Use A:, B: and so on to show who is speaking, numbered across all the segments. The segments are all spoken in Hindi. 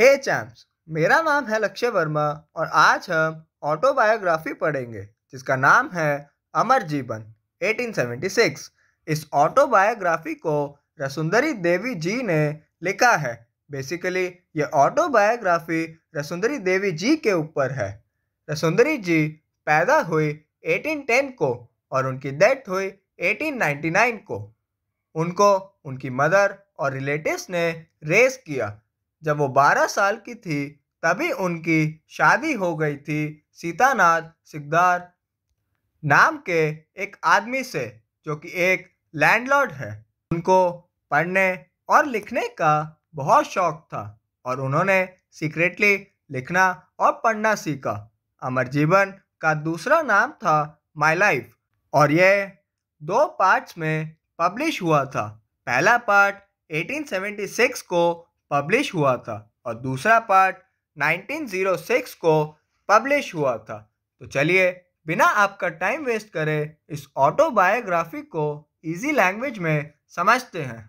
A: हे hey चैम्प्स मेरा नाम है लक्ष्य वर्मा और आज हम ऑटोबायोग्राफी पढ़ेंगे जिसका नाम है अमर जीवन 1876 इस ऑटोबायोग्राफी को रसुंदरी देवी जी ने लिखा है बेसिकली ये ऑटोबायोग्राफी रसुंदरी देवी जी के ऊपर है रसुंदरी जी पैदा हुई 1810 को और उनकी डेथ हुई 1899 को उनको उनकी मदर और रिलेटिव्स ने रेस किया जब वो बारह साल की थी तभी उनकी शादी हो गई थी सीतानाथ सिकदार नाम के एक आदमी से जो कि एक लैंडलॉर्ड है उनको पढ़ने और लिखने का बहुत शौक था और उन्होंने सीक्रेटली लिखना और पढ़ना सीखा अमर जीवन का दूसरा नाम था माई लाइफ और यह दो पार्ट्स में पब्लिश हुआ था पहला पार्ट 1876 को पब्लिश हुआ था और दूसरा पार्ट 1906 को पब्लिश हुआ था तो चलिए बिना आपका टाइम वेस्ट करे इस ऑटोबायोग्राफी को इजी लैंग्वेज में समझते हैं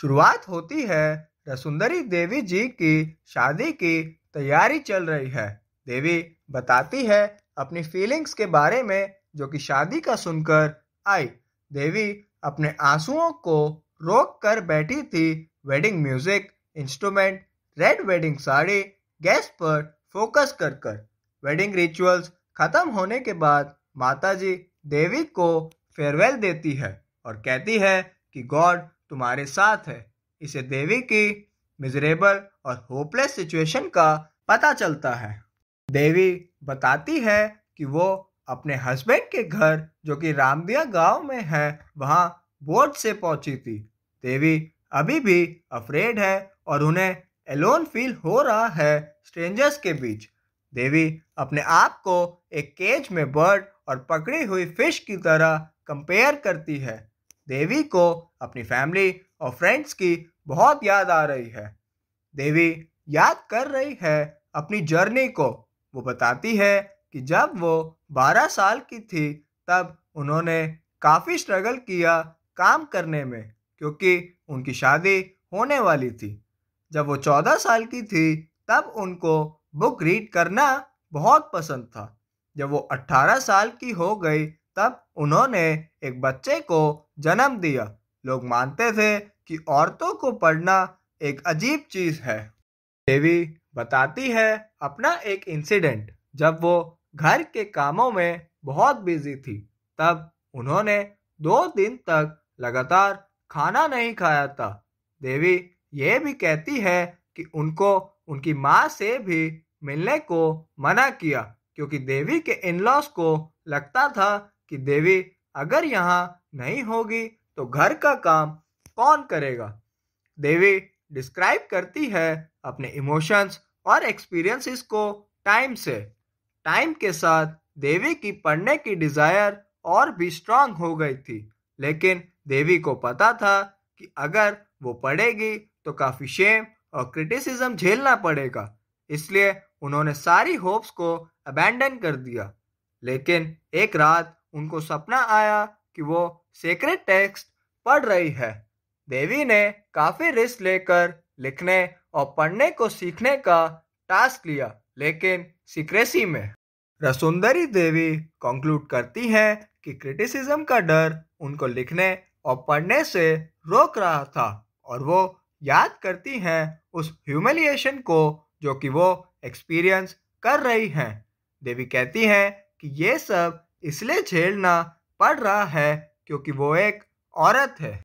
A: शुरुआत होती है रसुंदरी देवी जी की शादी की तैयारी चल रही है देवी बताती है अपनी फीलिंग्स के बारे में जो कि शादी का सुनकर आई देवी अपने आंसुओं को रोक कर बैठी थी wedding music instrument red wedding sari गैस पर फोकस कर कर वेडिंग रिचुअल्स खत्म होने के बाद माताजी देवी को फेयरवेल देती है और कहती है कि गॉड तुम्हारे साथ है इसे देवी की मिजरेबल और होपलेस सिचुएशन का पता चलता है देवी बताती है कि वो अपने हस्बैंड के घर जो कि रामदिया गांव में है वहाँ बोट से पहुंची थी देवी अभी भी अफ्रेड है और उन्हें एलोन फील हो रहा है स्ट्रेंजर्स के बीच देवी अपने आप को एक केज में बर्ड और पकड़ी हुई फिश की तरह कंपेयर करती है देवी को अपनी फैमिली और फ्रेंड्स की बहुत याद आ रही है देवी याद कर रही है अपनी जर्नी को वो बताती है कि जब वो 12 साल की थी तब उन्होंने काफ़ी स्ट्रगल किया काम करने में क्योंकि उनकी शादी होने वाली थी जब वो चौदह साल की थी तब उनको बुक रीड करना बहुत पसंद था जब वो अट्ठारह साल की हो गई तब उन्होंने एक बच्चे को जन्म दिया लोग मानते थे कि औरतों को पढ़ना एक अजीब चीज़ है देवी बताती है अपना एक इंसिडेंट जब वो घर के कामों में बहुत बिजी थी तब उन्होंने दो दिन तक लगातार खाना नहीं खाया था देवी यह भी कहती है कि उनको उनकी माँ से भी मिलने को मना किया क्योंकि देवी के इनलॉस को लगता था कि देवी अगर यहाँ नहीं होगी तो घर का काम कौन करेगा देवी डिस्क्राइब करती है अपने इमोशंस और एक्सपीरियंसेस को टाइम से टाइम के साथ देवी की पढ़ने की डिज़ायर और भी स्ट्रांग हो गई थी लेकिन देवी को पता था कि अगर वो पढ़ेगी तो काफी शेम और क्रिटिसिज्म झेलना पड़ेगा इसलिए उन्होंने सारी होप्स को अबैंडन कर दिया लेकिन एक रात उनको सपना आया कि वो सेक्रेट टेक्स्ट पढ़ रही है देवी ने काफी रिस्क लेकर लिखने और पढ़ने को सीखने का टास्क लिया लेकिन सीक्रेसी में रसुंदरी देवी कंक्लूड करती है कि क्रिटिसिज्म का डर उनको लिखने और पढ़ने से रोक रहा था और वो याद करती हैं उस ह्यूमिलिएशन को जो कि वो एक्सपीरियंस कर रही हैं देवी कहती हैं कि ये सब इसलिए झेलना पड़ रहा है क्योंकि वो एक औरत है